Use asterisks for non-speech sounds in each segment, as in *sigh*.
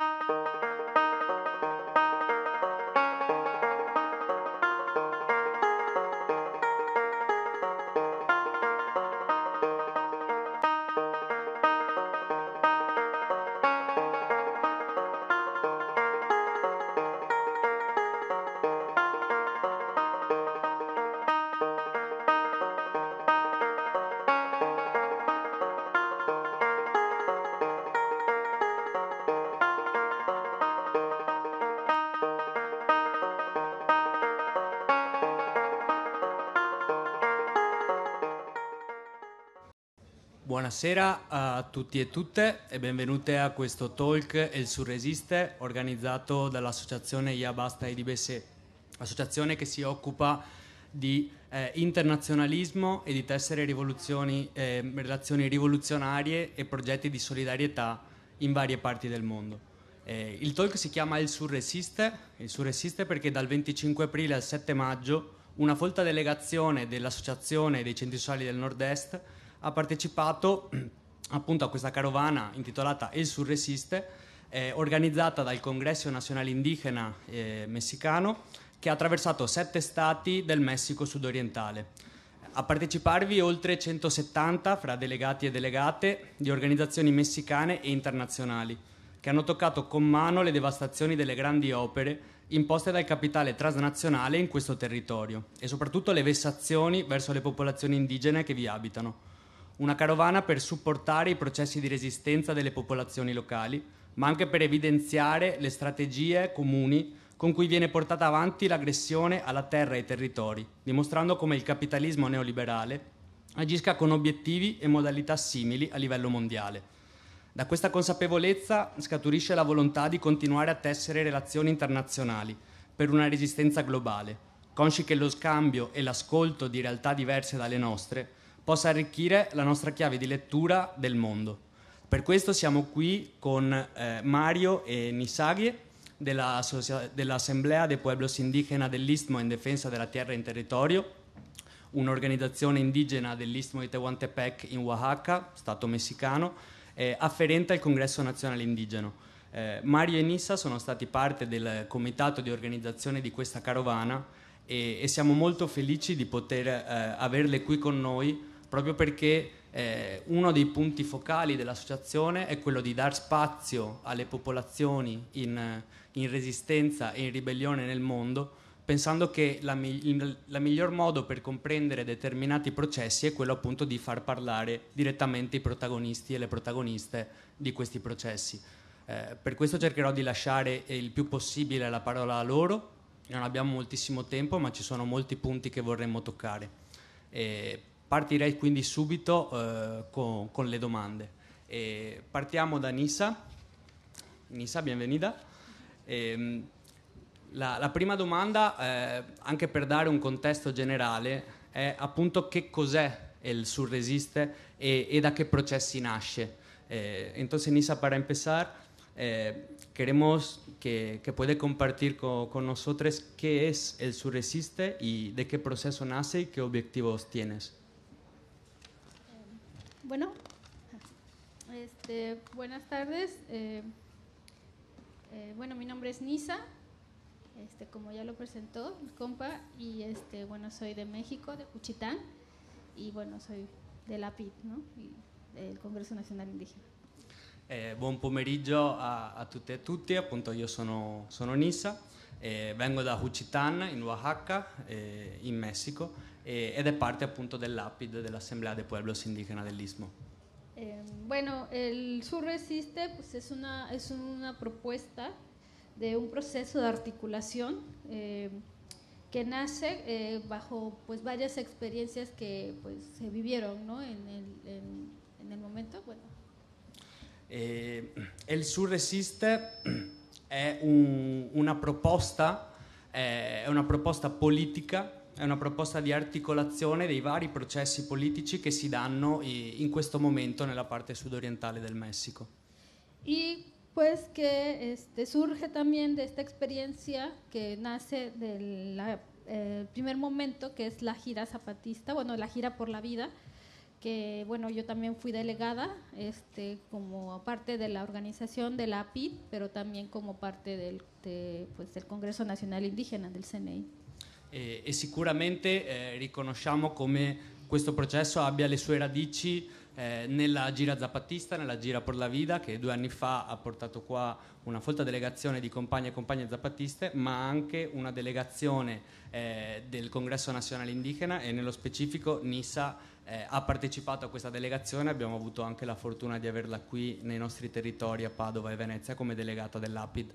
Música Buonasera a tutti e tutte e benvenute a questo talk El Surresiste organizzato dall'associazione Iabasta Basta e Libese, associazione che si occupa di eh, internazionalismo e di tessere eh, relazioni rivoluzionarie e progetti di solidarietà in varie parti del mondo. Eh, il talk si chiama Il Surresiste, Il Surresiste perché dal 25 aprile al 7 maggio una folta delegazione dell'associazione dei centri sociali del nord-est ha partecipato *clears throat* appunto a questa carovana intitolata El Sur eh, organizzata dal Congresso Nazionale Indigena eh, Messicano, che ha attraversato sette stati del Messico sudorientale. A parteciparvi oltre 170 fra delegati e delegate di organizzazioni messicane e internazionali, che hanno toccato con mano le devastazioni delle grandi opere imposte dal capitale transnazionale in questo territorio e soprattutto le vessazioni verso le popolazioni indigene che vi abitano una carovana per supportare i processi di resistenza delle popolazioni locali, ma anche per evidenziare le strategie comuni con cui viene portata avanti l'aggressione alla terra e ai territori, dimostrando come il capitalismo neoliberale agisca con obiettivi e modalità simili a livello mondiale. Da questa consapevolezza scaturisce la volontà di continuare a tessere relazioni internazionali per una resistenza globale, consci che lo scambio e l'ascolto di realtà diverse dalle nostre possa arricchire la nostra chiave di lettura del mondo. Per questo siamo qui con eh, Mario e Nisaghi della dell'Assemblea de Pueblos Indigena dell'Istmo in difesa della terra in territorio, un'organizzazione indigena dell'Istmo di Tehuantepec in Oaxaca, Stato messicano, eh, afferente al Congresso Nazionale Indigeno. Eh, Mario e Nissa sono stati parte del comitato di organizzazione di questa carovana e, e siamo molto felici di poter eh, averle qui con noi proprio perché eh, uno dei punti focali dell'associazione è quello di dar spazio alle popolazioni in, in resistenza e in ribellione nel mondo, pensando che la, il miglior modo per comprendere determinati processi è quello appunto di far parlare direttamente i protagonisti e le protagoniste di questi processi. Eh, per questo cercherò di lasciare il più possibile la parola a loro, non abbiamo moltissimo tempo ma ci sono molti punti che vorremmo toccare. Eh, Partirei quindi subito eh, con, con, le domande. E partiamo da Nisa. Nisa, benvenuta. E, ehm, la, la, prima domanda, eh, anche per dare un contesto generale, è appunto che cos'è il surresiste e, e da che processi nasce. Eh, entonces, Nisa, para empezar, eh, queremos que, que puede compartir con, con nosotros qué es el surresiste y de qué proceso nace y qué objetivos tienes. Bueno, este, buenas tardes. Eh, eh, bueno, mi nombre es Nisa, este, como ya lo presentó mi compa, y este, bueno, soy de México, de Juchitán, y bueno, soy de la PIT, ¿no? del Congreso Nacional Indígena. Eh, buon pomeriggio a, a, y e tutti, appunto io sono, Nisa, eh, vengo de Juchitán en Oaxaca, en México, eh, de parte del parte de la Asamblea de Pueblos Indígenas del Istmo. Eh, bueno, el Sur Resiste pues, es, una, es una propuesta de un proceso de articulación eh, que nace bajo pues, varias experiencias que pues, se vivieron ¿no? en, el, en, el, momento. Bueno. el Sur Resiste es una, propuesta política una es una de articulación de los varios procesos políticos eh, que se dan en este momento en la parte sudoriental del México. Y pues que este, surge también de esta experiencia que nace del eh, primer momento, que es la gira zapatista, bueno, la gira por la vida, que bueno, yo también fui delegada este, como parte de la organización de la APID, pero también como parte del, pues, del Congreso Nacional Indígena, del CNI. e, e sicuramente eh, riconosciamo come questo processo abbia le sue radici eh, nella gira zapatista, nella gira per la vita che due anni fa ha portato qua una folta delegazione di compagni e compagne zapatiste, ma anche una delegazione eh, del Congresso Nazionale Indigena e nello specifico Nisa eh, ha partecipato a questa delegazione, abbiamo avuto anche la fortuna di averla qui nei nostri territori a Padova e Venezia come delegata dell'APID.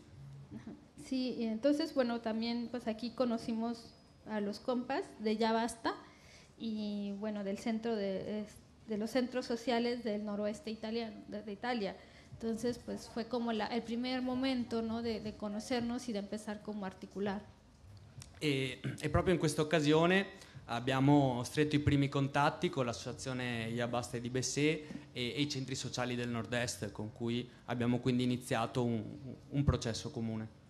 Sì, entonces bueno, también pues aquí conocimos a los compas de Ya Basta y bueno, del centro de, de los centros sociales del noroeste italiano, de, de Italia. Entonces, pues fue como la, el primer momento ¿no? de, de, conoscernos e di empezar como a articular. E, e, proprio in questa occasione abbiamo stretto i primi contatti con l'associazione Iabaste di Bessé e, e, i centri sociali del Nord-Est con cui abbiamo quindi iniziato un, un processo comune.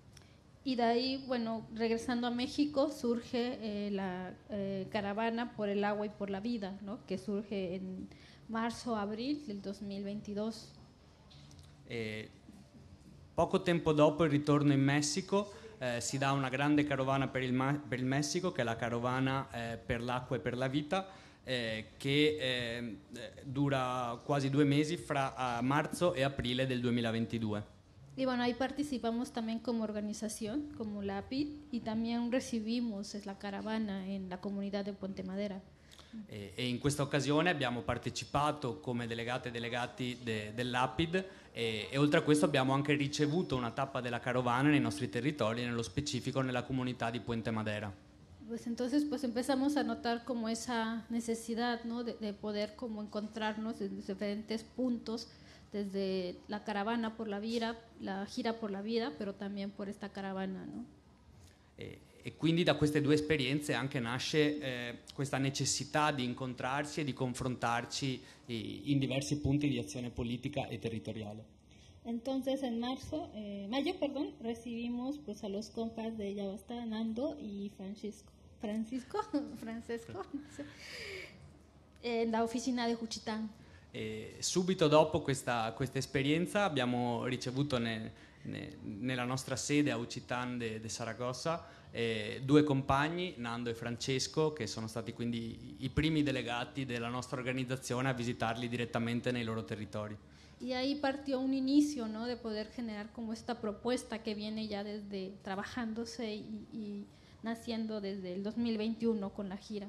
Y de ahí, bueno, regresando a México, surge eh, la eh, caravana por el agua y por la vida, ¿no? que surge en marzo, abril del 2022. Eh, poco tempo dopo il ritorno in Messico eh, si da una grande carovana per il, per il Messico, che è la carovana eh, per l'acqua e per la vita, eh, che dura quasi due mesi fra marzo e aprile del 2022. Y bueno, ahí participamos también como organización, como LAPID, y también recibimos la caravana en la comunidad de Puente Madera. Eh, e, en in questa occasione abbiamo partecipato come delegate e delegati de, dell'APID e, eh, e, oltre a questo abbiamo anche ricevuto una tappa della carovana nei nostri territori, nello specifico nella comunità di Puente Madera. Pues entonces pues empezamos a notar como esa necesidad de, de poder como encontrarnos en diferentes puntos desde la caravana por la vida, la gira por la vida, pero también por esta caravana. ¿no? Eh, e, quindi da queste due esperienze anche nasce eh, questa necessità di incontrarsi e di confrontarci eh, in diversi punti di azione politica e territoriale. Entonces en marzo, eh, mayo, perdón, recibimos pues a los compas de Yabasta, Nando y Francisco. Francisco, *laughs* Francisco, *laughs* en la oficina de Juchitán. E subito dopo questa, questa, esperienza abbiamo ricevuto nel, nel, nella nostra sede a Ucitan de, de Saragossa eh, due compagni, Nando e Francesco, che sono stati quindi i primi delegati della nostra organizzazione a visitarli direttamente nei loro territori. Y ahí partió un inicio, ¿no? De poder generar como esta propuesta que viene ya desde trabajándose y, y naciendo desde el 2021 con la gira.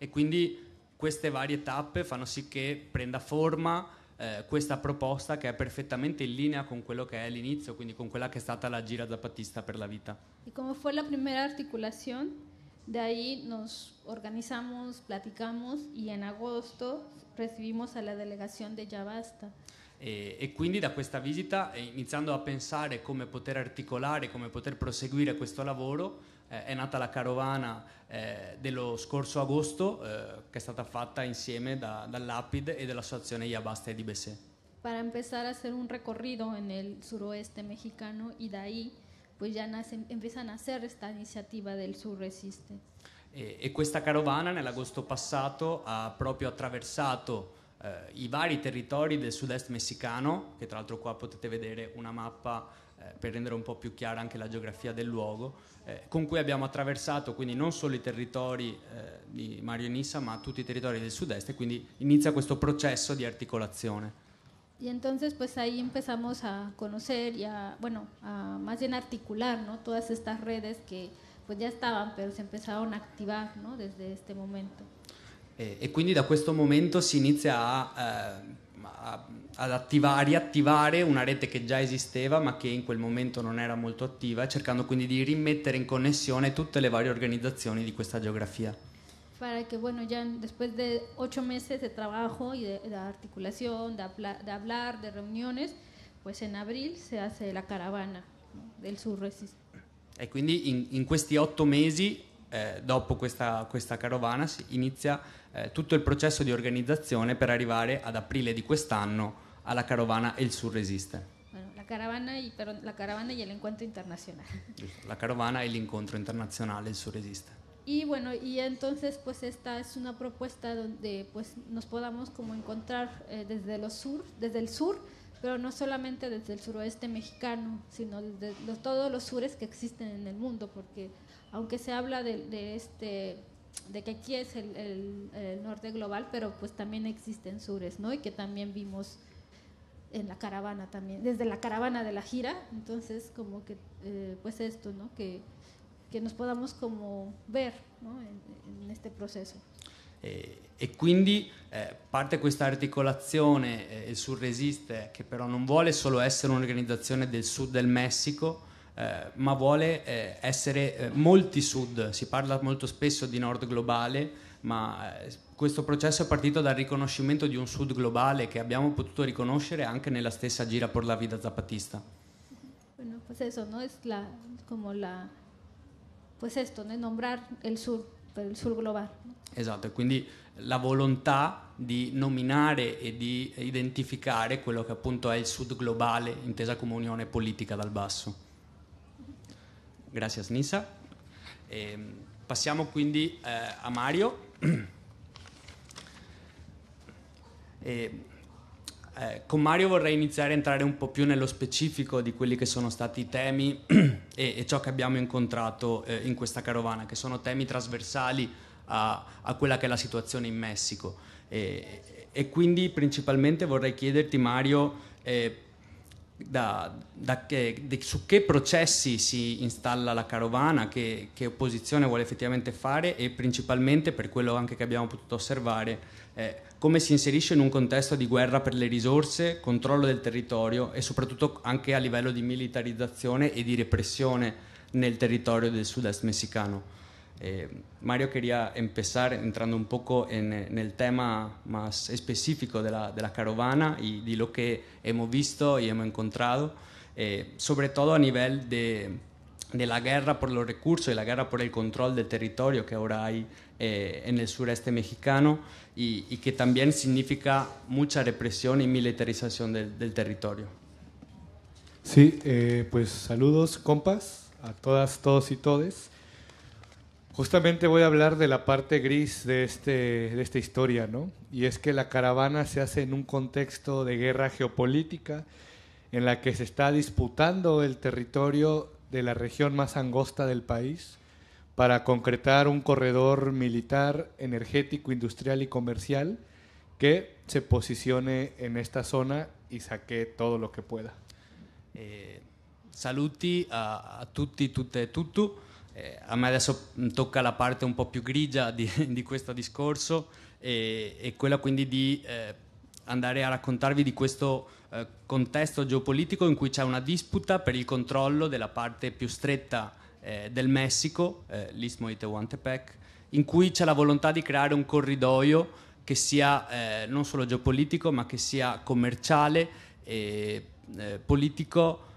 E quindi queste varie tappe fanno sì che prenda forma eh, questa proposta che è perfettamente in linea con quello che è el quindi con quella che è stata la gira zapatista per la vita. E come fu la prima articolazione? de ahí nos organizamos, platicamos y en agosto recibimos a la delegación de Yabasta. E, e, quindi da questa visita, eh, iniziando a pensare come poter articolare, come poter proseguire questo lavoro, eh, è nata la carovana eh, dello scorso agosto eh, che è stata fatta insieme da, dall'APID e dell'associazione Yabasta di Bessé. Per empezar a fare un recorrido nel el suroeste mexicano y de ahí pues ya empieza a nacer esta iniziativa del Sur Resiste. E, e questa carovana nell'agosto passato ha proprio attraversato eh, i vari territori del sud-est messicano, che tra l'altro qua potete vedere una mappa per rendere un po' più chiara anche la geografia del luogo, eh, con cui abbiamo attraversato quindi non solo i territori eh, di Mario Nissa, ma tutti i territori del sud-est, e quindi inizia questo processo di articolazione. Y entonces pues ahí empezamos a conocer y a, bueno, a más bien articular, ¿no? Todas estas redes que pues ya estaban, pero se empezaron a activar, ¿no? Desde este momento. E, eh, e quindi da questo momento si inizia a... Eh, ad attivare, riattivare una rete che già esisteva ma che in quel momento non era molto attiva, cercando quindi di rimettere in connessione tutte le varie organizzazioni di questa geografia. Para que, bueno, ya después de ocho meses de trabajo y de, de articulación, de, de, hablar, de reuniones, pues en abril se hace la caravana del sur resist. E quindi in, in questi otto mesi eh, dopo questa, questa, carovana si inizia eh, tutto il processo di organizzazione per arrivare ad aprile di quest'anno alla carovana El Sur Resiste. Bueno, la, carovana e pero, la encuentro internacional. La carovana e el encuentro internacional El Sur Resiste. Y bueno, y entonces pues esta es una propuesta donde pues nos podamos como encontrar eh, desde los sur, desde el sur, pero no solamente desde el suroeste mexicano, sino desde los, todos los sures que existen en el mundo, porque aunque se habla de, este de que aquí es el, el, norte global, pero pues también existen sures, ¿no? Y que también vimos en la caravana también, desde la caravana de la gira, entonces como que eh, pues esto, ¿no? Que, que, nos podamos como ver en, este proceso. Eh, e quindi eh, parte questa articolazione, eh, il Sur Resiste, che però non vuole solo essere un'organizzazione del sud del Messico, Eh, ma vuole eh, essere eh, molti sud. Si parla molto spesso di nord globale, ma eh, questo processo è partito dal riconoscimento di un sud globale che abbiamo potuto riconoscere anche nella stessa gira por la vida zapatista. Bueno, pues eso, ¿no? Es la, como la, pues esto, ¿no? Nombrar el sur, per il sur globale. Esatto, quindi la volontà di nominare e di identificare quello che appunto è il sud globale, intesa come unione politica dal basso. Grazie Nisa. Eh, passiamo quindi eh, a Mario. *clears throat* Eh, con Mario vorrei iniziare a entrare un po' più nello specifico di quelli che sono stati i temi *clears throat* e, e ciò che abbiamo incontrato eh, in questa carovana, che sono temi trasversali a, a quella che è la situazione in Messico. E, quindi principalmente vorrei chiederti Mario eh, da, da che, de, su che processi si installa la carovana, che, che, opposizione vuole effettivamente fare e principalmente, per quello anche che abbiamo potuto osservare, eh, come si inserisce in un contesto di guerra per le risorse, controllo del territorio e soprattutto anche a livello di militarizzazione e di repressione nel territorio del sud-est messicano. Eh, Mario quería empezar entrando un poco en, el tema más específico de la, caravana y de lo que hemos visto y hemos encontrado, eh, sobre todo a nivel de, la guerra por los recursos y la guerra por el control del territorio que ahora hay eh, en el sureste mexicano y, que también significa mucha represión y militarización del, del territorio. Sí, pues saludos, compas, a todas, todos y todes. Justamente voy a hablar de la parte gris de, este, de esta historia, ¿no? Y es que la caravana se hace en un contexto de guerra geopolítica en la que se está disputando el territorio de la región más angosta del país para concretar un corredor militar, energético, industrial y comercial que se posicione en esta zona y saque todo lo que pueda. Eh, saluti a, a tutti, tutte, e tutto. eh, a me adesso mm, tocca la parte un po' più grigia di, *laughs* di questo discorso e, e, quella quindi di eh, andare a raccontarvi di questo eh, contesto geopolitico in cui c'è una disputa per il controllo della parte più stretta eh, del Messico, eh, l'Istmo di Tehuantepec, in cui c'è la volontà di creare un corridoio che sia eh, non solo geopolitico ma che sia commerciale, e, politico,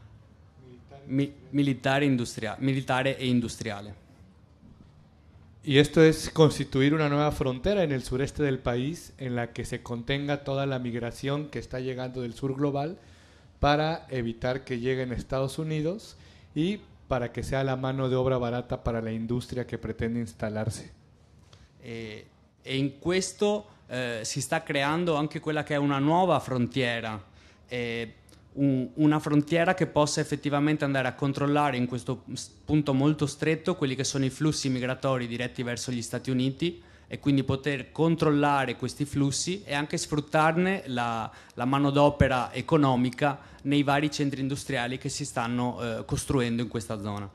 militar, industrial militar e industrial. Y esto es constituir una nueva frontera en el sureste del país en la que se contenga toda la migración que está llegando del sur global para evitar que lleguen a Estados Unidos y para que sea la mano de obra barata para la industria que pretende instalarse. Eh, en esto eh, se si sta creando anche quella che è una nuova frontiera. Eh, un, una frontiera che possa effettivamente andare a controllare in questo punto molto stretto quelli che sono i flussi migratori diretti verso gli Stati Uniti e quindi poter controllare questi flussi e anche sfruttarne la, la manodopera economica nei vari centri industriali che si stanno eh, costruendo in questa zona.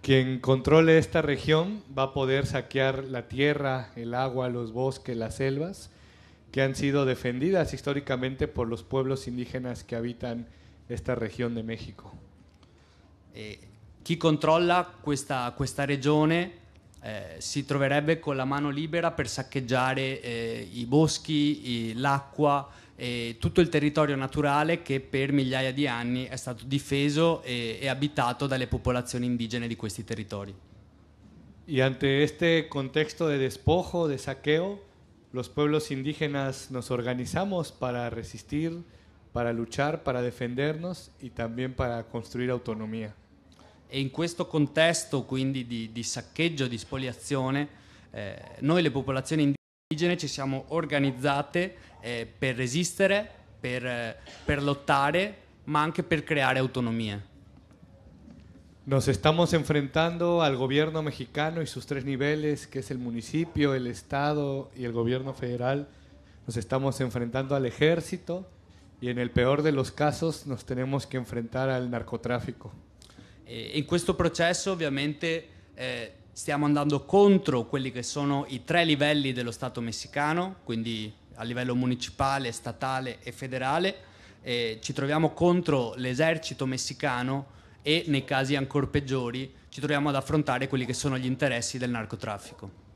Chi controlla questa regione va a poter saquear la terra, el i boschi, le las selvas que han sido defendidas históricamente por los pueblos indígenas que habitan esta región de México. chi controlla questa, questa regione eh, si troverebbe con la mano libera per saccheggiare eh, i boschi, i, l'acqua, e tutto il territorio naturale che per migliaia di anni è stato difeso e, e abitato dalle popolazioni indigene di questi territori. E ante este contexto de despojo, de saqueo, los pueblos indígenas nos organizamos para resistir, para luchar, para defendernos y también para construir autonomía. E in questo contesto quindi di, di saccheggio, di spoliazione, eh, noi le popolazioni indigene ci siamo organizzate eh, per resistere, per, eh, per lottare, ma anche per creare autonomia. Nos estamos enfrentando al gobierno mexicano y sus tres niveles, que es el municipio, el Estado y el gobierno federal. Nos estamos enfrentando al ejército y en el peor de los casos nos tenemos que enfrentar al narcotráfico. Eh, en este proceso, obviamente, estamos eh, andando contro quelli che sono i tre livelli dello Stato mexicano, quindi a livello municipal, estatal y e federale. Eh, ci troviamo contro ejército mexicano e nei casi ancora peggiori ci troviamo ad affrontare quelli che sono gli interessi del narcotraffico.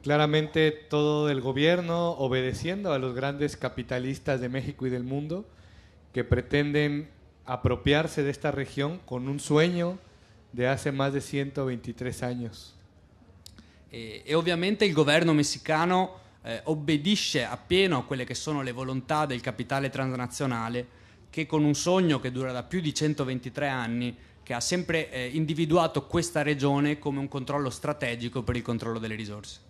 Claramente tutto il governo obedeciendo a los grandes capitalistas de México y del mundo che pretenden apropiarse de esta región con un sueño de hace más de 123 años. E, e ovviamente il governo messicano eh, obbedisce appieno a quelle che sono le volontà del capitale transnazionale che con un sogno che dura da più di 123 anni, che ha sempre eh, individuato questa regione come un controllo strategico per il controllo delle risorse.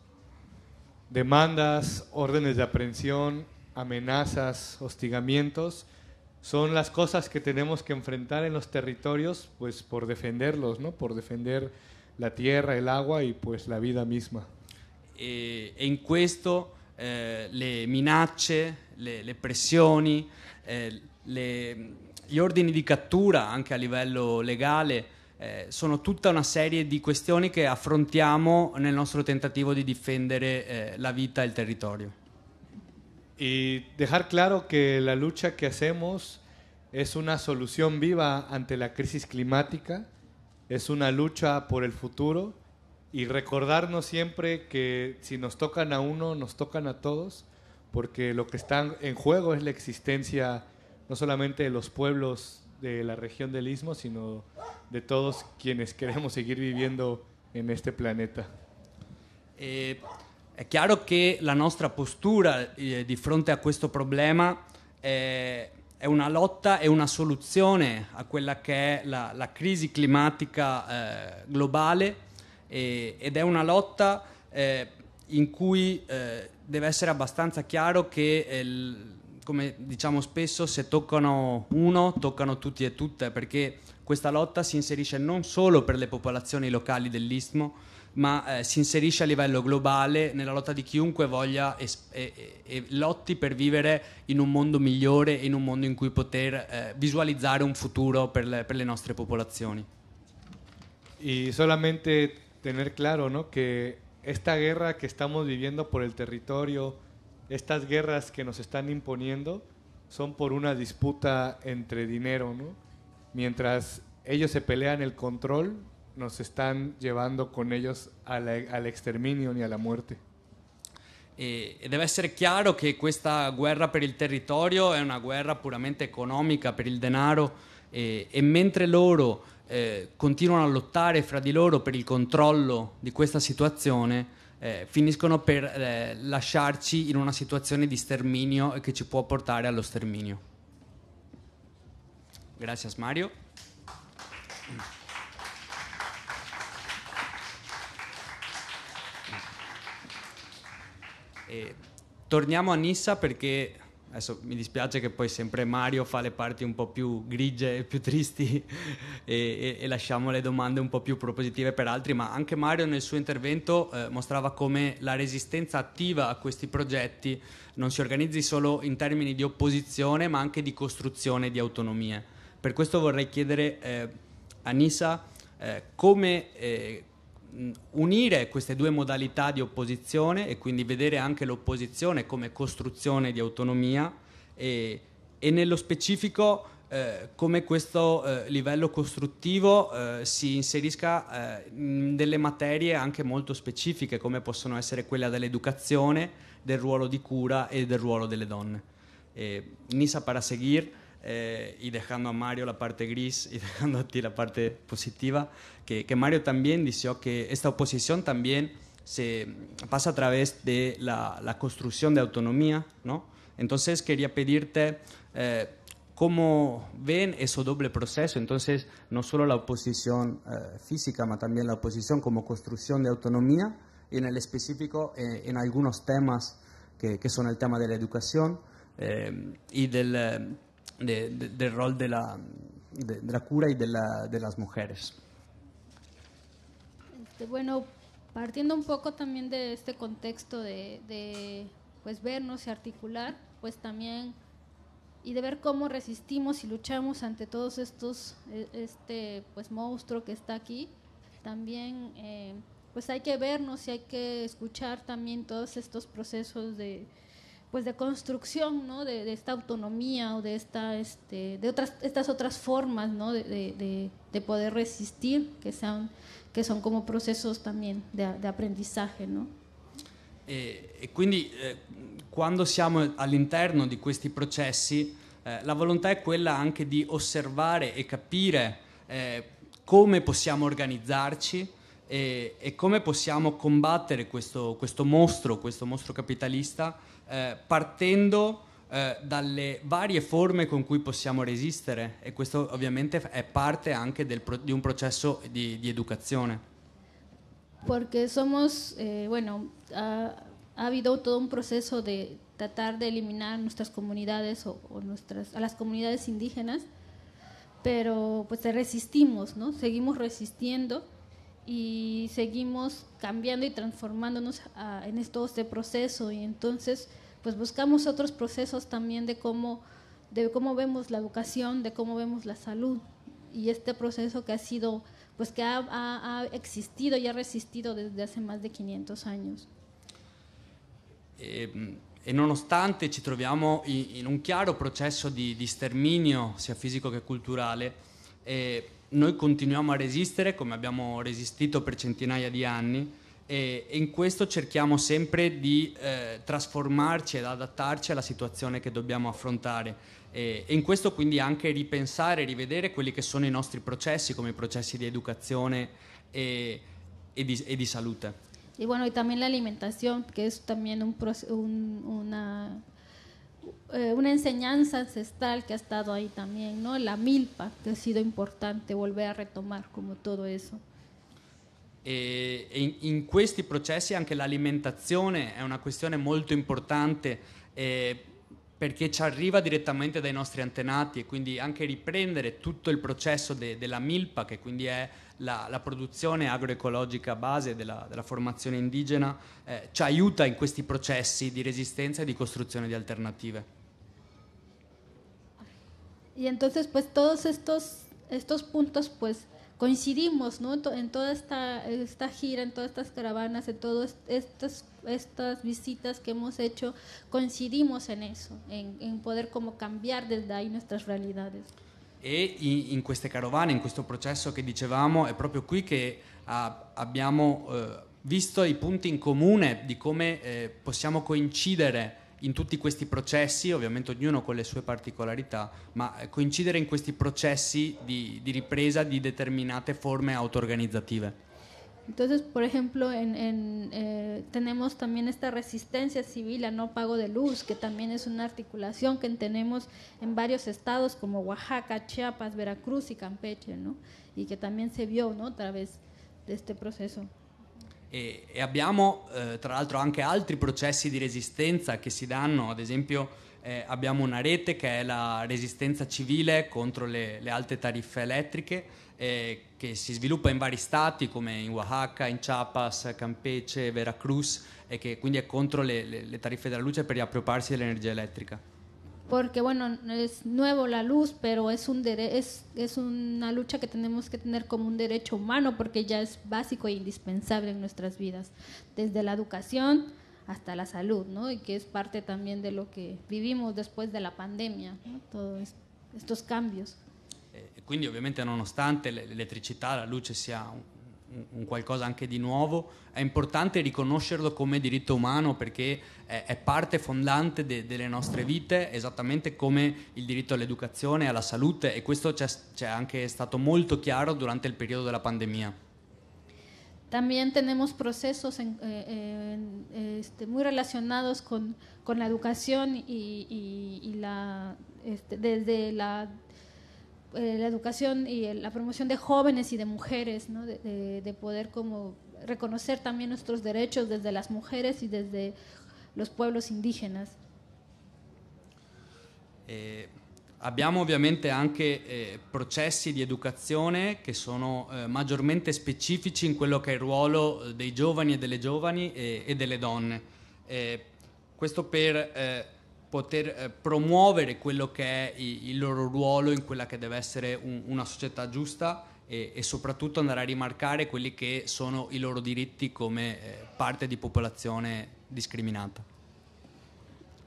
Demandas, órdenes de aprehensión, amenazas, hostigamientos, son las cosas que tenemos que enfrentar en los territorios, pues por defenderlos, ¿no? Por defender la tierra, el agua y pues la vida misma. E, eh, e in questo eh, le minacce, le, le pressioni, eh, le, gli ordini di cattura anche a livello legale. Eh, sono tutta una serie di questioni che affrontiamo nel nostro tentativo di difendere eh, la vita e il territorio. Y dejar claro que la lucha que hacemos es una solución viva ante la crisis climática, es una lucha por el futuro y recordarnos siempre que si nos tocan a uno, nos tocan a todos, porque lo que está en juego es la existencia no solamente de los pueblos de la región del Istmo, sino de todos quienes queremos seguir viviendo en este planeta. Eh, è chiaro che la nostra postura eh, di fronte a questo problema è, eh, è una lotta e una soluzione a quella che è la, la crisi climatica eh, globale e, ed è una lotta eh, in cui eh, deve essere abbastanza chiaro che il, come diciamo spesso, se toccano uno, toccano tutti e tutte, perché questa lotta si inserisce non solo per le popolazioni locali dell'Istmo, ma eh, si inserisce a livello globale nella lotta di chiunque voglia e, e, e, lotti per vivere in un mondo migliore, in un mondo in cui poter eh, visualizzare un futuro per le, per le, nostre popolazioni. Y solamente tener claro ¿no? que esta guerra que estamos viviendo por el territorio, estas guerras que nos están imponiendo son por una disputa entre dinero, ¿no? Mientras ellos se pelean el control, nos están llevando con ellos al exterminio ni a la muerte. Eh, debe ser claro chiaro que esta guerra por el territorio es una guerra puramente económica, por el denaro, y eh, mientras mentre loro eh, continuano a lottare fra di loro per il controllo di questa eh, finiscono per eh, lasciarci in una situazione di sterminio e che ci può portare allo sterminio. Grazie Mario. E eh, torniamo a Nissa perché adesso mi dispiace che poi sempre Mario fa le parti un po' più grigie e più tristi *laughs* e, e, e, lasciamo le domande un po' più propositive per altri, ma anche Mario nel suo intervento eh, mostrava come la resistenza attiva a questi progetti non si organizzi solo in termini di opposizione ma anche di costruzione di autonomie. Per questo vorrei chiedere eh, a Nisa eh, come eh, unire queste due modalità di opposizione e quindi vedere anche l'opposizione come costruzione di autonomia e, e nello specifico eh, come questo eh, livello costruttivo eh, si inserisca eh, in delle materie anche molto specifiche come possono essere quella dell'educazione, del ruolo di cura e del ruolo delle donne. Nisa para Eh, y dejando a Mario la parte gris y *laughs* dejando a ti la parte positiva, que, Mario también dijo que esta oposición también se pasa a través de la, construcción de autonomía, ¿no? Entonces quería pedirte eh, cómo ven ese doble proceso, entonces no solo la oposición eh, física, sino también la oposición como construcción de autonomía, y en el específico en algunos temas que, son el tema de la educación y del del rol de la, de, la cura y de, de las mujeres. Este, bueno, partiendo un poco también de este contexto de, pues vernos y articular, pues también y de ver cómo resistimos y luchamos ante todos estos e, este pues monstruo que está aquí también eh, pues hay que vernos y hay que escuchar también todos estos procesos de, pues de construcción ¿no? de, de, esta autonomía o de esta este, de otras estas otras formas ¿no? de, de, de, poder resistir que sean che sono come processi también di apprendizzaggio. No? E, eh, e, quindi eh, quando siamo all'interno di questi processi, eh, la volontà è quella anche di osservare e capire eh, come possiamo organizzarci e, e, come possiamo combattere questo, questo mostro, questo mostro capitalista eh, partendo eh, dalle varie forme con cui possiamo resistere e questo ovviamente è parte anche pro- di un processo di, di educazione. Perché siamo, eh, bueno, ha, avuto tutto un processo di tratar de eliminar nuestras comunidades o, o nuestras, a indígenas, pero pues resistimos, ¿no? Seguimos resistiendo y seguimos cambiando y transformándonos en todo este proceso y entonces pues buscamos otros procesos también de cómo, de cómo vemos la educación, de cómo vemos la salud y este proceso que ha sido, pues que ha, existido y ha resistido desde hace más de 500 años. Y eh, no nonostante ci troviamo in, un chiaro processo di, di, sterminio sia fisico che culturale, eh, noi continuiamo a resistere come abbiamo resistito per centinaia di anni e, in questo cerchiamo sempre di eh, trasformarci ed adattarci alla situazione che dobbiamo affrontare e, e in questo quindi anche ripensare, rivedere quelli che sono i nostri processi come i processi di educazione e, e di, di, salute. E bueno, y también la alimentación, que es un, un, una Eh, una enseñanza ancestral que ha estado ahí también, ¿no? La milpa, que ha sido importante volver a retomar como todo eso. En eh, in, procesos, questi processi anche l'alimentazione è una questione molto importante. Eh, perché ci arriva direttamente dai nostri antenati e quindi anche riprendere tutto il processo de, della milpa, che quindi è la, la produzione agroecologica base della, della formazione indigena, eh, ci aiuta in questi processi di resistenza e di costruzione di alternative. E entonces pues todos estos, estos puntos pues coincidimos ¿no? en toda esta, esta gira, en todas estas caravanas, en todas estas, estas visitas que hemos hecho, coincidimos en eso, en, poder cambiar desde ahí nuestras realidades. Y e en queste carovane, en questo processo que dicevamo, è proprio qui che ah, abbiamo eh, visto i punti in comune di come eh, possiamo coincidere in tutti questi processi, ovviamente ognuno con le sue particolarità, ma coincidere in questi processi di, di ripresa di determinate forme auto-organizzative. Entonces, por ejemplo, eh, tenemos también esta resistencia civil a no pago de luz, que también es una articulación que tenemos en varios estados como Oaxaca, Chiapas, Veracruz y Campeche, Y que también se vio, ¿no? A través de este proceso. E, e abbiamo eh, tra l'altro anche altri processi di resistenza che si danno, ad esempio eh, abbiamo una rete che è la resistenza civile contro le, le alte tariffe elettriche eh, che si sviluppa in vari stati come in Oaxaca, in Chiapas, Campeche, Veracruz e che quindi è contro le, le, le tariffe della luce per riappropriarsi dell'energia elettrica. porque bueno, es nuevo la luz, pero es, un dere es, es una lucha que tenemos que tener como un derecho humano porque ya es básico e indispensable en nuestras vidas, desde la educación hasta la salud, ¿no? Y que es parte también de lo que vivimos después de la pandemia, todos estos cambios. Eh, obviamente, no obstante, la electricidad, la luz, sea un un qualcosa anche di nuovo, è importante riconoscerlo come diritto umano perché è, è parte fondante de, delle nostre vite, esattamente come il diritto all'educazione, e alla salute e questo c'è, c'è anche stato molto chiaro durante il periodo della pandemia. También tenemos procesos en, eh, eh, este, muy relacionados con, con, la educación y, y, y la, este, desde la eh, la educación y la promoción de jóvenes y de mujeres, ¿no? de, de, de, poder como reconocer también nuestros derechos desde las mujeres y desde los pueblos indígenas. Eh, abbiamo ovviamente anche eh, processi di educazione che sono eh, maggiormente specifici in quello che è il ruolo eh, dei giovani e delle giovani e, eh, e delle donne. questo per poter eh, promuovere quello che è i, il loro ruolo in quella che deve essere un, una società giusta e, e, soprattutto andare a rimarcare quelli che sono i loro diritti come eh, parte di popolazione discriminata.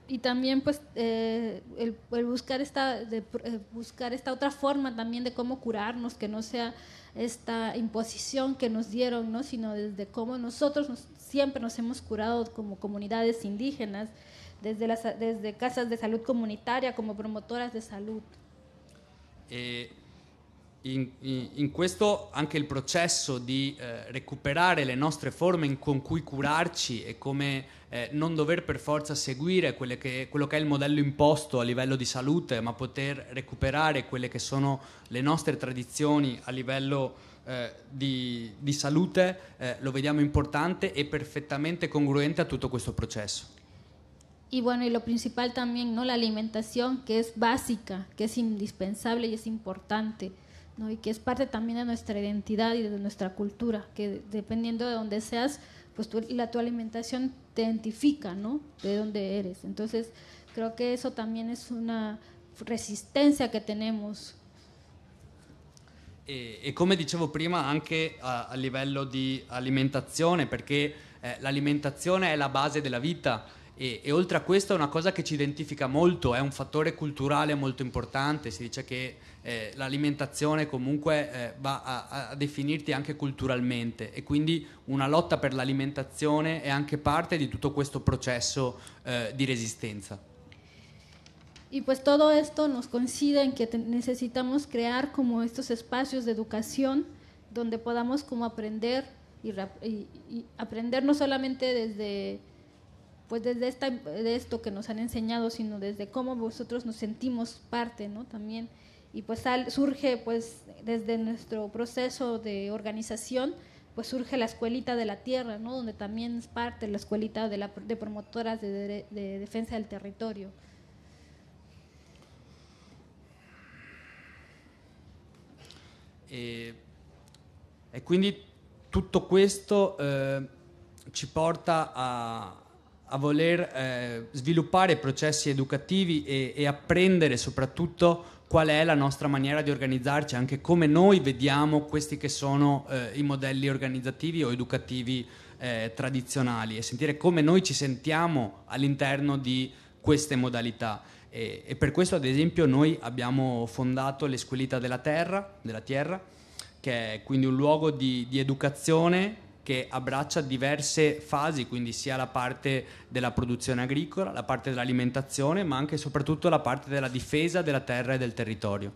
Y también pues eh, el, el, buscar, esta, de, eh, buscar esta otra forma también de cómo curarnos, que no sea esta imposición que nos dieron, ¿no? sino desde cómo nosotros nos, siempre nos hemos curado como comunidades indígenas, desde, las, desde casas de salud comunitaria come promotoras de salud. E eh, in, in, questo anche il processo di eh, recuperare le nostre forme in, con cui curarci e come eh, non dover per forza seguire che, quello che è il modello imposto a livello di salute, ma poter recuperare quelle che sono le nostre tradizioni a livello eh, di, di, salute, eh, lo vediamo importante e perfettamente congruente a tutto questo processo. Y bueno, y lo principal también, ¿no? La alimentación, que es básica, que es indispensable y es importante, ¿no? Y que es parte también de nuestra identidad y de nuestra cultura, que dependiendo de dónde seas, pues tu, la, tu alimentación te identifica, ¿no? De dónde eres. Entonces, creo que eso también es una resistencia que tenemos. Y eh, como eh, come dicevo prima anche a, nivel de alimentación, porque eh, la alimentación es la base de la vida. E, e, oltre a questo è una cosa che ci identifica molto, è un fattore culturale molto importante, si dice che eh, l'alimentazione comunque eh, va a, a, definirti anche culturalmente e quindi una lotta per l'alimentazione è anche parte di tutto questo processo eh, di resistenza. Y pues todo esto nos coincide en que necesitamos crear como estos espacios de educación donde podamos como aprender y, y, y aprender no solamente desde pues desde esta, esto que nos han enseñado, sino desde cómo nosotros nos sentimos parte, ¿no? También. Y pues surge, pues desde nuestro proceso de organización, pues surge la escuelita de la tierra, Donde también es parte la escuelita de, la, de promotoras de, defensa del territorio. Y eh, e quindi tutto questo eh, porta a, a voler eh, sviluppare processi educativi e, e, apprendere soprattutto qual è la nostra maniera di organizzarci, anche come noi vediamo questi che sono eh, i modelli organizzativi o educativi eh, tradizionali e sentire come noi ci sentiamo all'interno di queste modalità. E, e per questo, ad esempio, noi abbiamo fondato l'Esquilita della Terra, della Tierra, che è quindi un luogo di, di educazione que abbraccia diversas fases, quindi sia la parte de la producción agrícola, la parte dell'alimentazione, ma anche e soprattutto la parte de della difesa la tierra y e del territorio.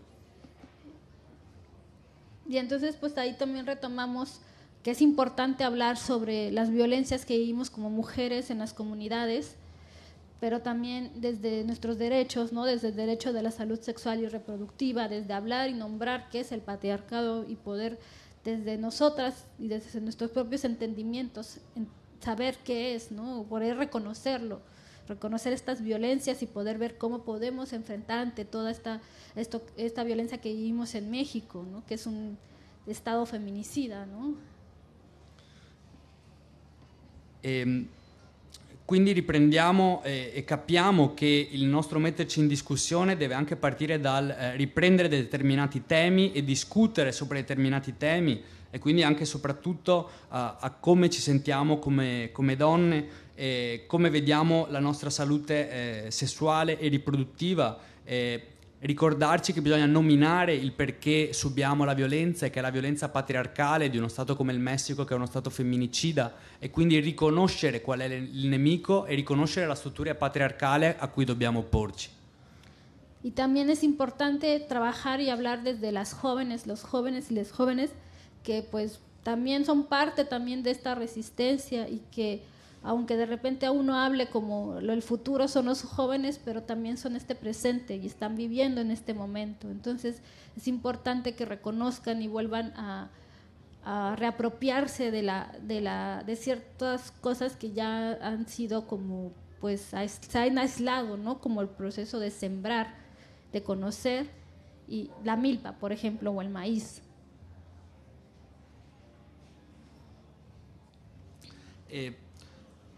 Y entonces pues ahí también retomamos que es importante hablar sobre las violencias que vivimos como mujeres en las comunidades, pero también desde nuestros derechos, ¿no? desde el derecho de la salud sexual y reproductiva, desde hablar y nombrar qué es el patriarcado y poder desde nosotras y desde nuestros propios entendimientos, saber qué es, ¿no? poder reconocerlo, reconocer estas violencias y poder ver cómo podemos enfrentar ante toda esta, esta violencia que vivimos en México, que es un estado feminicida. ¿no? Em, Quindi riprendiamo eh, e capiamo che il nostro metterci in discussione deve anche partire dal eh, riprendere determinati temi e discutere sopra determinati temi e quindi anche e soprattutto uh, a come ci sentiamo come, come donne, come vediamo la nostra salute eh, sessuale e riproduttiva eh, ricordarci che bisogna nominare il perché subiamo la violenza e che è la violenza patriarcale di uno Stato come il Messico che è uno Stato femminicida e quindi riconoscere qual è il nemico e riconoscere la struttura patriarcale a cui dobbiamo opporci. Y también es importante trabajar y hablar desde las jóvenes, los jóvenes y las jóvenes que pues también son parte también de esta resistencia y que aunque de repente a uno hable como el futuro son los jóvenes, pero también son este presente y están viviendo en este momento. Entonces es importante que reconozcan y vuelvan a, reapropiarse de, la, de, ciertas cosas que ya han sido como, pues se han aislado, ¿no? Como el proceso de sembrar, de conocer, y la milpa, por ejemplo, o el maíz. Eh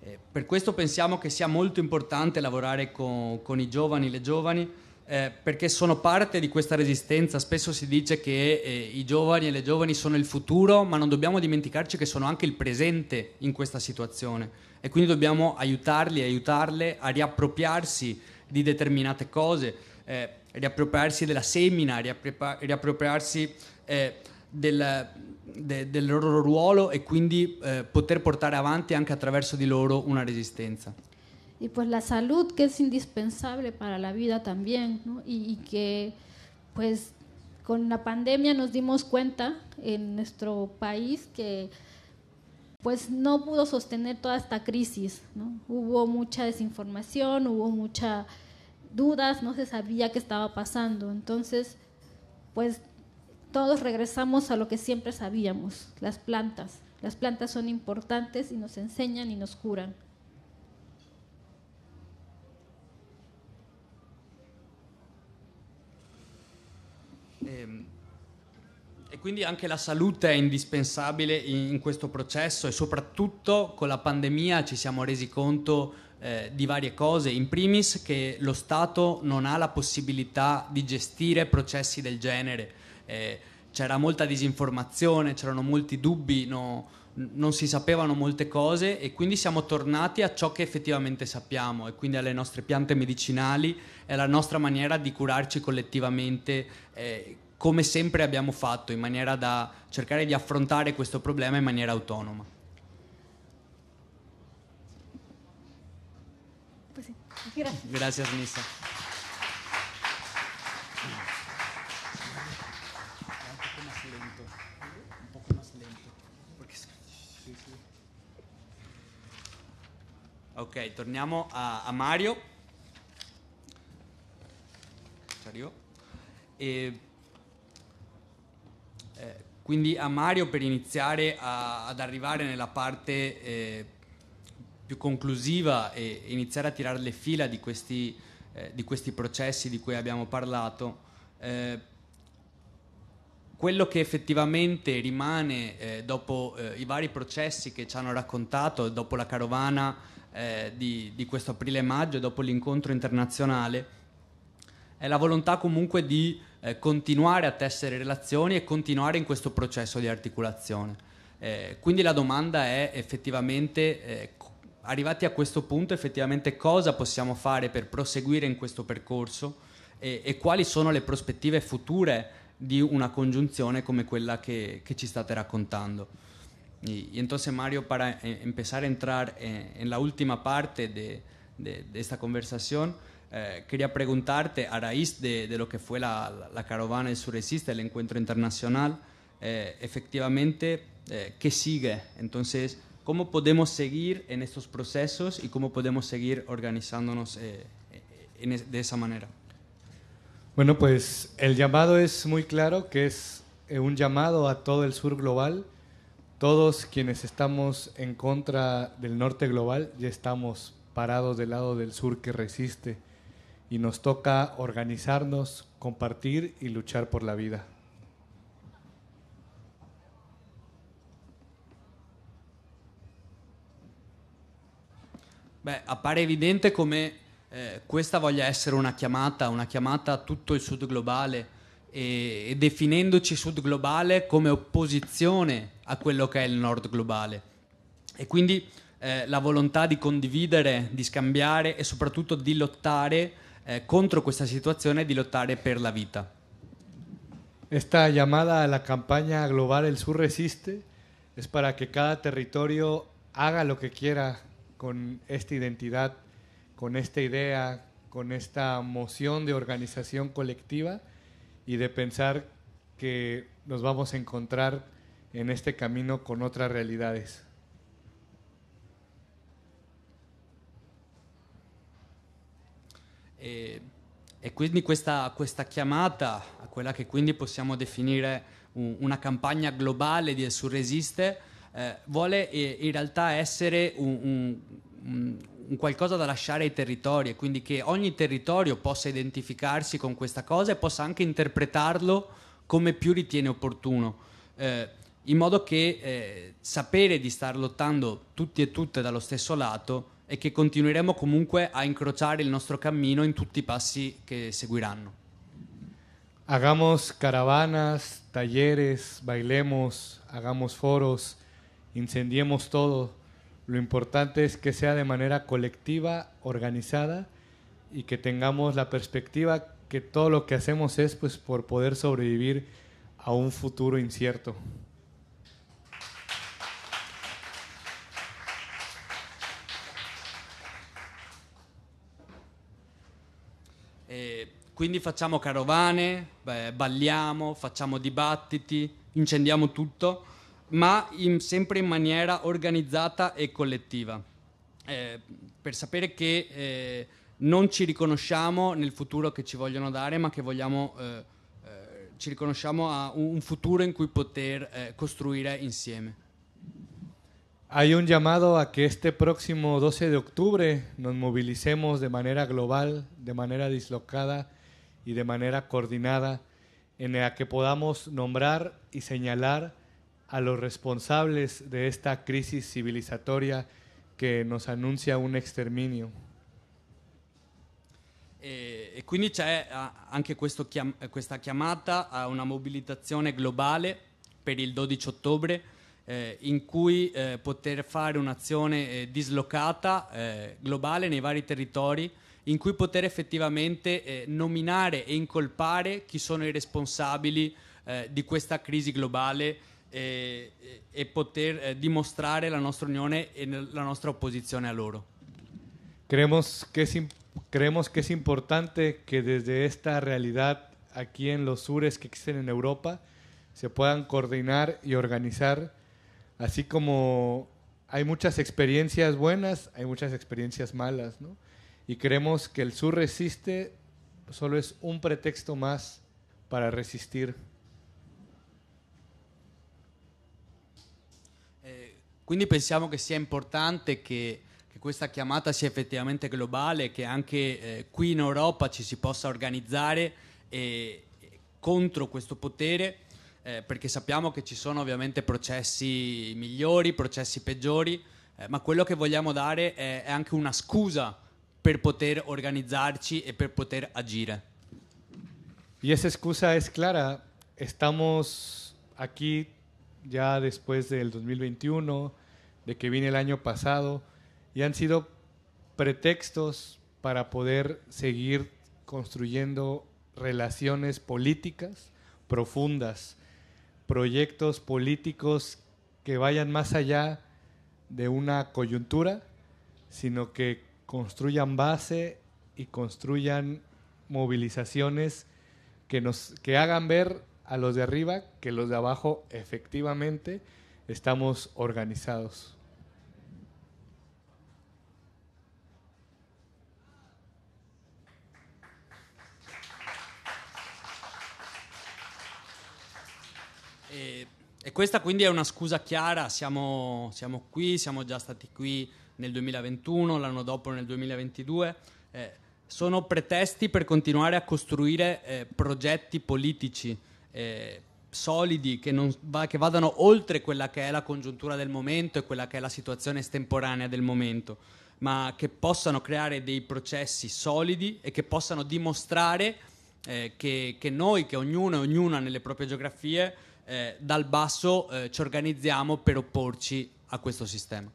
Eh, per questo pensiamo che sia molto importante lavorare con, con i giovani, le giovani, eh, perché sono parte di questa resistenza. Spesso si dice che eh, i giovani e le giovani sono il futuro, ma non dobbiamo dimenticarci che sono anche il presente in questa situazione e quindi dobbiamo aiutarli e aiutarle a riappropriarsi di determinate cose, eh, riappropriarsi della semina, riappropri- riappropriarsi eh, del, de, del loro ruolo e quindi poder eh, poter portare avanti anche attraverso di loro una resistencia Y pues la salud que es indispensable para la vida también, ¿no? y, que pues con la pandemia nos dimos cuenta en nuestro país que pues no pudo sostener toda esta crisis, ¿no? Hubo mucha desinformación, hubo muchas dudas, no se sabía qué estaba pasando. Entonces, pues todos regresamos a lo que siempre sabíamos, las plantas. Las plantas son importantes y nos enseñan y nos curan. E quindi anche la salute è indispensabile in questo processo e soprattutto con la pandemia ci siamo resi conto eh, di varie cose, in primis che lo Stato non ha la possibilità di gestire processi del genere eh, c'era molta disinformazione, c'erano molti dubbi, no, non si sapevano molte cose e quindi siamo tornati a ciò che effettivamente sappiamo e quindi alle nostre piante medicinali e alla nostra maniera di curarci collettivamente. Eh, come sempre abbiamo fatto, in maniera da cercare di affrontare questo problema in maniera autonoma. Grazie. Grazie, Smissa. Ok, torniamo a, a Mario. Ci arrivo. E, eh, quindi a Mario per iniziare a, ad arrivare nella parte eh, più conclusiva e iniziare a tirare le fila di questi, eh, di questi processi di cui abbiamo parlato eh, quello che effettivamente rimane eh, dopo eh, i vari processi che ci hanno raccontato, dopo la carovana eh, di, di, questo aprile-maggio, dopo l'incontro internazionale, è la volontà comunque di eh, continuare a tessere relazioni e continuare in questo processo di articolazione. Eh, quindi la domanda è effettivamente, eh, arrivati a questo punto, effettivamente cosa possiamo fare per proseguire in questo percorso e, e quali sono le prospettive future di una congiunzione come quella che, che ci state raccontando. Y, entonces, Mario, para eh, empezar a entrar eh, en, la última parte de, esta conversación, eh, quería preguntarte, a raíz de, lo que fue la, caravana del surrecista, el encuentro internacional, efectivamente, ¿qué sigue? Entonces, ¿cómo podemos seguir en estos procesos y cómo podemos seguir organizándonos de esa manera? Bueno, pues el llamado es muy claro, que es un llamado a todo el sur global todos quienes estamos en contra del norte global ya estamos parados del lado del sur que resiste y nos toca organizarnos, compartir y luchar por la vida. Beh, evidente como eh, esta vaya a ser una chiamata, una chiamata a tutto el sud globale e, definendoci sud globale come opposizione a quello che è il nord globale. E quindi eh, la volontà di condividere, di scambiare e soprattutto di lottare eh, contro questa situazione e di lottare per la vita. Questa chiamata alla campagna globale global Sur Resiste è per che cada territorio haga lo che quiera con questa identità, con questa idea, con questa mozione di organizzazione collettiva y de pensar que nos vamos a encontrar en este camino con otras realidades. E, e quindi questa, questa, chiamata a quella che quindi possiamo definire un, una campagna globale di Sur Resiste eh, vuole eh, in realtà essere un, un, un qualcosa da lasciare ai territori e quindi che ogni territorio possa identificarsi con questa cosa e possa anche interpretarlo come più ritiene opportuno, eh, in modo che eh, sapere di star lottando tutti e tutte dallo stesso lato e che continueremo comunque a incrociare il nostro cammino in tutti i passi che seguiranno. Hagamos caravanas, talleres, bailemos, hagamos foros, incendiemos todo. Lo importante es que sea de manera colectiva, organizada y que tengamos la perspectiva que todo lo que hacemos es pues por poder sobrevivir a un futuro incierto. Entonces eh, quindi facciamo carovane, eh, balliamo, facciamo dibattiti, incendiamo tutto ma in, sempre in maniera organizzata e collettiva, eh, per sapere che eh, non ci riconosciamo nel futuro che ci vogliono dare, ma che vogliamo, eh, eh, ci riconosciamo a un, un, futuro in cui poter eh, costruire insieme. Hay un llamado a que este próximo 12 de octubre nos movilicemos de manera global, de manera dislocada y de manera coordinada, en la que podamos nombrar y señalar a los responsables de esta crisis civilizatoria che nos annuncia un exterminio. E, eh, e quindi c'è eh, anche chiam questa chiamata a una mobilitazione globale per il 12 ottobre eh, in cui eh, poter fare un'azione eh, dislocata, eh, globale nei vari territori, in cui poter effettivamente nominare e incolpare chi sono i responsabili di questa crisi globale y eh, eh, e poder demostrar eh, dimostrare la nostra unione e la nostra opposizione a loro. Creemos que, es, creemos que es importante que desde esta realidad aquí en los sures que existen en Europa se puedan coordinar y organizar, así como hay muchas experiencias buenas, hay muchas experiencias malas, Y creemos que el sur resiste solo es un pretexto más para resistir Quindi pensiamo che sia importante che, che questa chiamata sia effettivamente globale, che anche eh, qui in Europa ci si possa organizzare eh, contro questo potere, eh, perché sappiamo che ci sono ovviamente processi migliori, processi peggiori, eh, ma quello che vogliamo dare è, è anche una scusa per poter organizzarci e per poter agire. Y esa excusa es clara. Estamos aquí ya después del 2021, de que vine el año pasado y han sido pretextos para poder seguir construyendo relaciones políticas profundas, proyectos políticos que vayan más allá de una coyuntura, sino que construyan base y construyan movilizaciones que nos que hagan ver a los de arriba que los de abajo efectivamente estamos organizados. E questa quindi è una scusa chiara, siamo, siamo qui, siamo già stati qui nel 2021, l'anno dopo nel 2022. Eh, sono pretesti per continuare a costruire eh, progetti politici eh, solidi che, non, che, vadano oltre quella che è la congiuntura del momento e quella che è la situazione estemporanea del momento, ma che possano creare dei processi solidi e che possano dimostrare eh, che, che noi, che ognuno e ognuna nelle proprie geografie, eh, dal basso eh, ci organizziamo per opporci a questo sistema.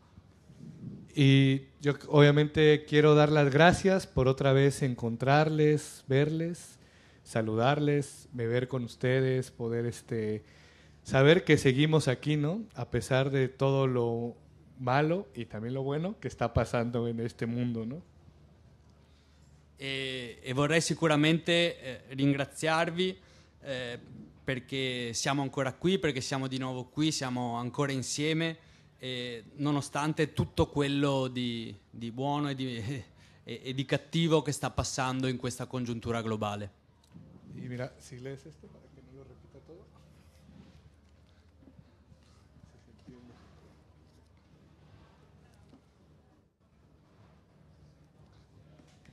Y yo obviamente quiero dar las gracias por otra vez encontrarles, verles, saludarles, beber con ustedes, poder este, saber que seguimos aquí, ¿no? A pesar de todo lo malo y también lo bueno que está pasando en este mundo, ¿no? y, eh, y, e vorrei sicuramente eh, ringraziarvi eh, perché siamo ancora qui, perché siamo di nuovo qui, siamo ancora insieme, nonostante tutto quello di, di buono e di, *laughs* e, e di, cattivo che sta passando in questa congiuntura globale. Y mira, si lees esto para que no lo repita todo.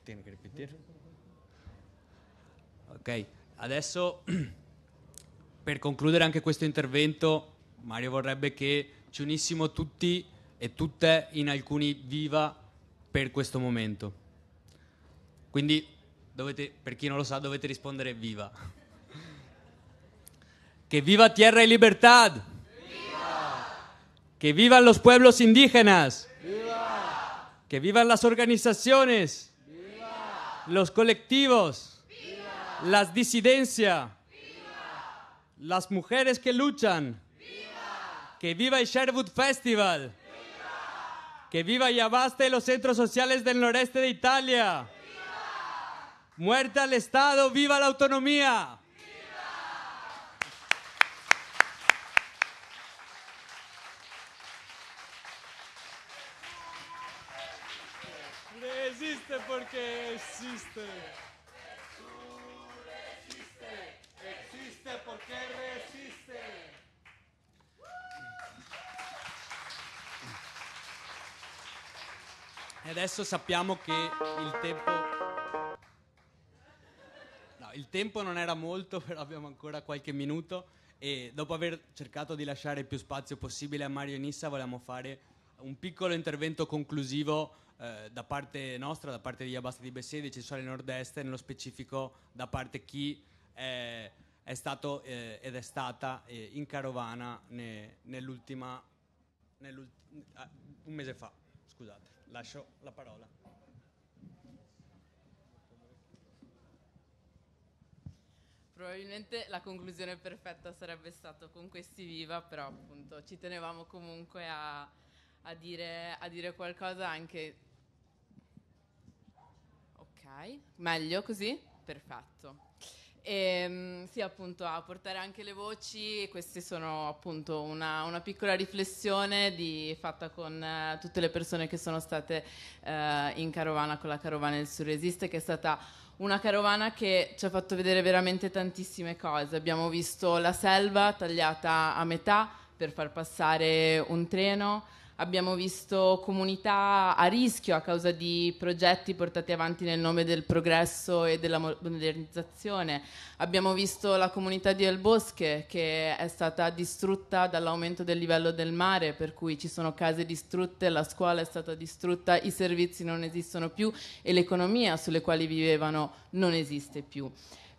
Tiene que repetir. Ok, adesso *clears throat* Per concludere anche questo intervento, Mario vorrebbe che ci unissimo tutti e tutte in alcuni viva per questo momento. Quindi, dovete, per chi non lo sa, dovete rispondere viva. *laughs* Che viva tierra e libertad. Viva! Che vivan los pueblos indígenas. Viva! Che vivan las organizaciones. Viva! Los colectivos. Viva! Las disidencias. Las mujeres que luchan. ¡Viva! Que viva el Sherwood Festival. ¡Viva! Que viva y abaste los centros sociales del noreste de Italia. ¡Viva! Muerta al Estado, viva la autonomía. existe porque existe. E adesso sappiamo che il tempo... No, il tempo non era molto, *laughs* però abbiamo ancora qualche minuto e dopo aver cercato di lasciare il più spazio possibile a Mario e Nissa volevamo fare un piccolo intervento conclusivo eh, da parte nostra, da parte di Abasta di Bessedi, Cesare Nord-Est e nello specifico da parte chi è, è stato eh, ed è stata eh, in carovana ne, nell'ultima, nell'ultima, ah, un mese fa, scusate lascio la parola. Probabilmente la conclusione perfetta sarebbe stata con questi viva, però appunto ci tenevamo comunque a, a, dire, a dire qualcosa anche... Ok, meglio così? Perfetto. E, ehm, sì, appunto, a portare anche le voci, queste sono appunto una, una piccola riflessione di, fatta con eh, tutte le persone che sono state eh, in carovana con la carovana del Surresiste, che è stata una carovana che ci ha fatto vedere veramente tantissime cose. Abbiamo visto la selva tagliata a metà per far passare un treno abbiamo visto comunità a rischio a causa di progetti portati avanti nel nome del progresso e della modernizzazione, abbiamo visto la comunità di El Bosque che è stata distrutta dall'aumento del livello del mare, per cui ci sono case distrutte, la scuola è stata distrutta, i servizi non esistono più e l'economia sulle quali vivevano non esiste più.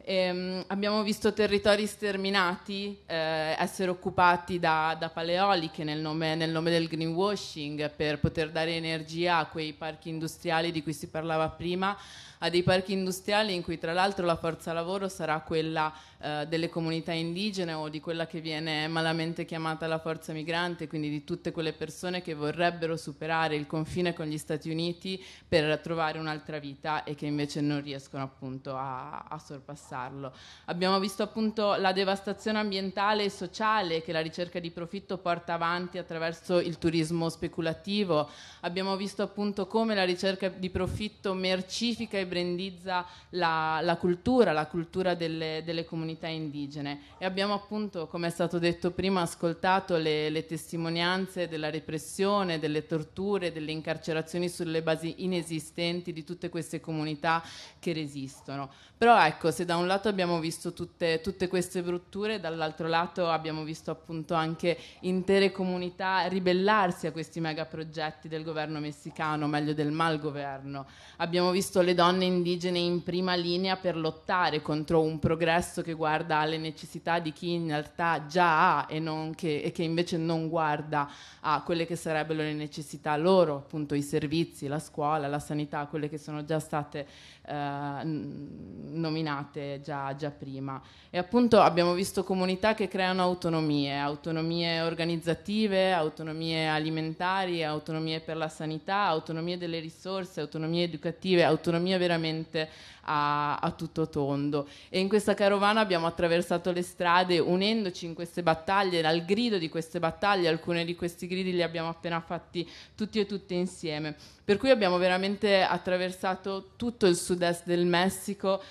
Ehm, abbiamo visto territori sterminati eh, essere occupati da, da paleoliche nel nome, nel nome, del greenwashing per poter dare energia a quei parchi industriali di cui si parlava prima, a dei parchi industriali in cui tra l'altro la forza lavoro sarà quella eh, delle comunità indigene o di quella che viene malamente chiamata la forza migrante, quindi di tutte quelle persone che vorrebbero superare il confine con gli Stati Uniti per trovare un'altra vita e che invece non riescono appunto a, a sorpassarlo. Abbiamo visto appunto la devastazione ambientale e sociale che la ricerca di profitto porta avanti attraverso il turismo speculativo, abbiamo visto appunto come la ricerca di profitto mercifica e brandizza la, la cultura, la cultura delle, delle comunità comunità indigene e abbiamo appunto, come è stato detto prima, ascoltato le, le testimonianze della repressione, delle torture, delle incarcerazioni sulle basi inesistenti di tutte queste comunità che resistono. Però ecco, se da un lato abbiamo visto tutte, tutte queste brutture, dall'altro lato abbiamo visto appunto anche intere comunità ribellarsi a questi megaprogetti del governo messicano, meglio del malgoverno. Abbiamo visto le donne indigene in prima linea per lottare contro un progresso che guarda alle necessità di chi in realtà già ha e, che, e che invece non guarda a quelle che sarebbero le necessità loro, appunto i servizi, la scuola, la sanità, quelle che sono già state... Eh, nominate già, già, prima. E appunto abbiamo visto comunità che creano autonomie, autonomie organizzative, autonomie alimentari, autonomie per la sanità, autonomie delle risorse, autonomie educative, autonomie veramente a, a tutto tondo. E in questa carovana abbiamo attraversato le strade unendoci in queste battaglie, dal grido di queste battaglie, alcuni di questi gridi li abbiamo appena fatti tutti e tutte insieme. Per cui abbiamo veramente attraversato tutto il sud-est del Messico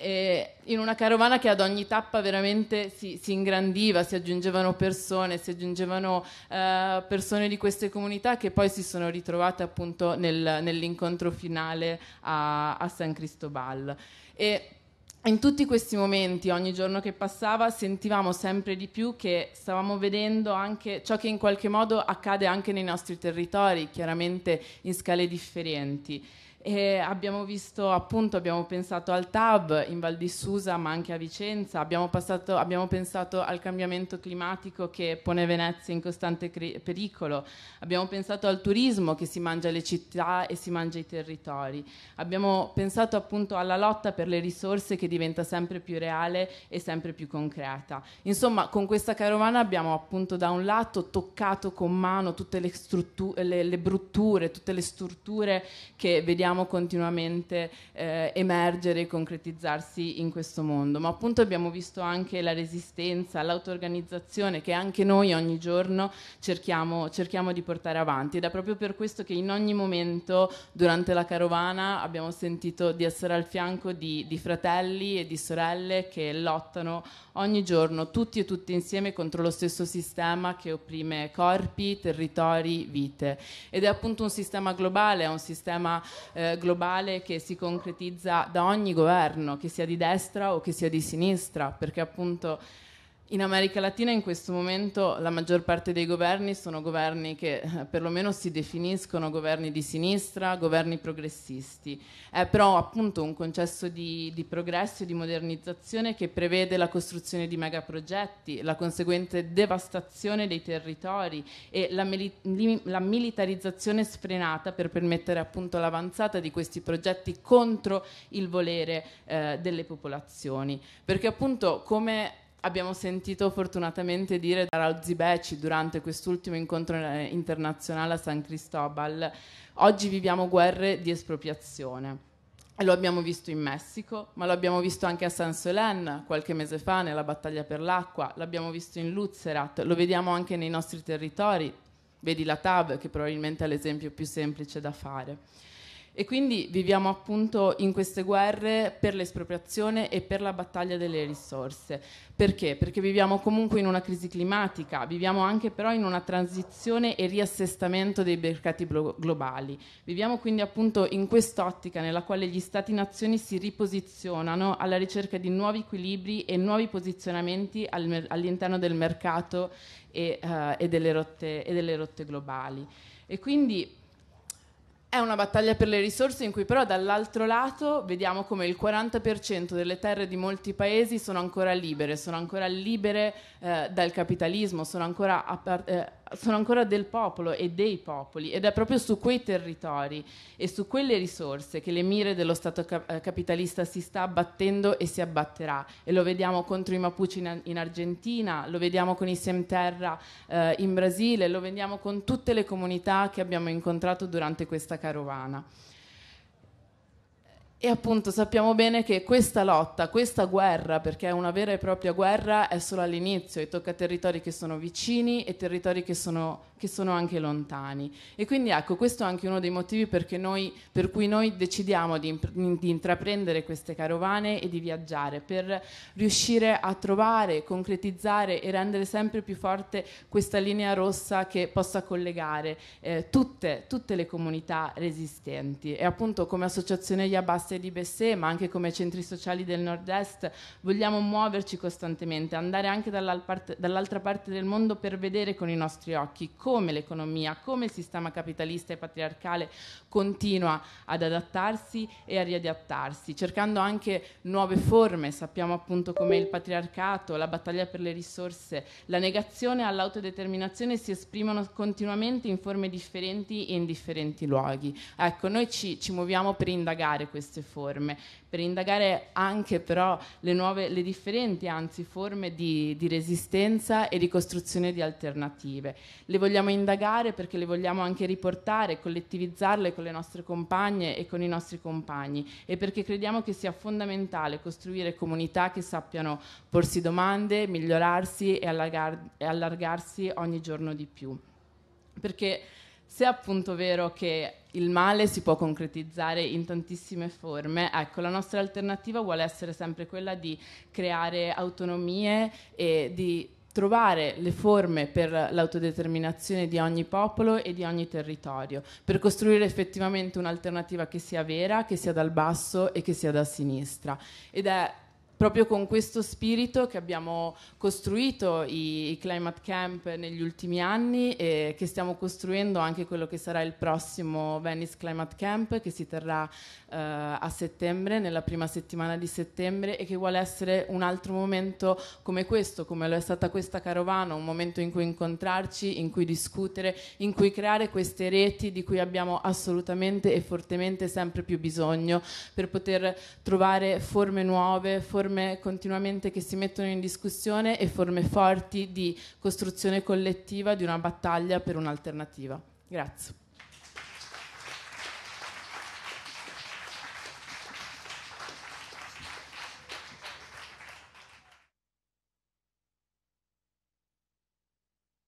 eh, in una carovana che ad ogni tappa veramente si, si ingrandiva, si aggiungevano persone, si aggiungevano eh, persone di queste comunità che poi si sono ritrovate appunto nel, nell'incontro finale a, a San Cristobal. E, in tutti questi momenti, ogni giorno che passava, sentivamo sempre di più che stavamo vedendo anche ciò che in qualche modo accade anche nei nostri territori, chiaramente in scale differenti. E abbiamo visto appunto, abbiamo pensato al TAB in Val di Susa ma anche a Vicenza, abbiamo, passato, abbiamo pensato al cambiamento climatico che pone Venezia in costante cri- pericolo, abbiamo pensato al turismo che si mangia le città e si mangia i territori, abbiamo pensato appunto alla lotta per le risorse che diventa sempre più reale e sempre più concreta. Insomma con questa carovana abbiamo appunto da un lato toccato con mano tutte le, struttu- le, le brutture, tutte le strutture che vediamo vediamo continuamente eh, emergere e concretizzarsi in questo mondo, ma appunto abbiamo visto anche la resistenza, l'auto-organizzazione che anche noi ogni giorno cerchiamo, cerchiamo di portare avanti ed è proprio per questo che in ogni momento durante la carovana abbiamo sentito di essere al fianco di, di fratelli e di sorelle che lottano ogni giorno tutti e tutti insieme contro lo stesso sistema che opprime corpi, territori, vite ed è appunto un sistema globale, è un sistema eh, eh, globale che si concretizza da ogni governo, che sia di destra o che sia di sinistra, perché appunto in America Latina in questo momento la maggior parte dei governi sono governi che eh, perlomeno si definiscono governi di sinistra, governi progressisti. È però appunto un concesso di, di progresso e di modernizzazione che prevede la costruzione di megaprogetti, la conseguente devastazione dei territori e la, mili- la militarizzazione sfrenata per permettere appunto l'avanzata di questi progetti contro il volere eh, delle popolazioni. Perché appunto come Abbiamo sentito fortunatamente dire da Rauzzi Beci durante quest'ultimo incontro eh, internazionale a San Cristobal, oggi viviamo guerre di espropriazione. E lo abbiamo visto in Messico, ma lo abbiamo visto anche a San Solen qualche mese fa nella battaglia per l'acqua, l'abbiamo visto in Lutzerat, lo vediamo anche nei nostri territori, vedi la TAV che probabilmente è l'esempio più semplice da fare. E quindi viviamo appunto in queste guerre per l'espropriazione e per la battaglia delle risorse. Perché? Perché viviamo comunque in una crisi climatica, viviamo anche però in una transizione e riassestamento dei mercati globali. Viviamo quindi appunto in quest'ottica nella quale gli Stati-nazioni si riposizionano alla ricerca di nuovi equilibri e nuovi posizionamenti all'interno del mercato e, uh, e, delle rotte, e delle rotte globali. E quindi è una battaglia per le risorse in cui però dall'altro lato vediamo come il 40% delle terre di molti paesi sono ancora libere, sono ancora libere eh, dal capitalismo, sono ancora appar- eh, sono ancora del popolo e dei popoli ed è proprio su quei territori e su quelle risorse che le mire dello Stato cap- eh, capitalista si sta abbattendo e si abbatterà e lo vediamo contro i Mapuche in, in Argentina, lo vediamo con i Semterra eh, in Brasile, lo vediamo con tutte le comunità che abbiamo incontrato durante questa carovana. E appunto sappiamo bene che questa lotta, questa guerra, perché è una vera e propria guerra, è solo all'inizio e tocca territori che sono vicini e territori che sono che sono anche lontani. E quindi ecco, questo è anche uno dei motivi noi, per cui noi decidiamo di, di, intraprendere queste carovane e di viaggiare, per riuscire a trovare, concretizzare e rendere sempre più forte questa linea rossa che possa collegare eh, tutte, tutte, le comunità resistenti. E appunto come associazione Yabasse e di Bessé, ma anche come centri sociali del nord-est, vogliamo muoverci costantemente, andare anche dall'altra parte del mondo per vedere con i nostri occhi Come come l'economia, come il sistema capitalista e patriarcale continua ad adattarsi e a riadattarsi, cercando anche nuove forme, sappiamo appunto come il patriarcato, la battaglia per le risorse, la negazione all'autodeterminazione si esprimono continuamente in forme differenti e in differenti luoghi. Ecco, noi ci, ci muoviamo per indagare queste forme, per indagare anche però le, nuove, le differenti anzi forme di, di resistenza e di costruzione di alternative. Le vogliamo indagare perché le vogliamo anche riportare, collettivizzarle con le nostre compagne e con i nostri compagni e perché crediamo che sia fondamentale costruire comunità che sappiano porsi domande, migliorarsi e, allargar- e allargarsi ogni giorno di più. Perché se è appunto vero che il male si può concretizzare in tantissime forme, ecco, la nostra alternativa vuole essere sempre quella di creare autonomie e di trovare le forme per l'autodeterminazione di ogni popolo e di ogni territorio, per costruire effettivamente un'alternativa che sia vera, che sia dal basso e che sia da sinistra. Ed è proprio con questo spirito che abbiamo costruito i, i climate camp negli ultimi anni e che stiamo costruendo anche quello che sarà il prossimo Venice Climate Camp che si terrà eh, a settembre, nella prima settimana di settembre e che vuole essere un altro momento come questo, come lo è stata questa carovana, un momento in cui incontrarci, in cui discutere, in cui creare queste reti di cui abbiamo assolutamente e fortemente sempre più bisogno per poter trovare forme nuove, forme forme continuamente che si mettono in discussione e forme forti di costruzione collettiva di una battaglia per un'alternativa. Grazie.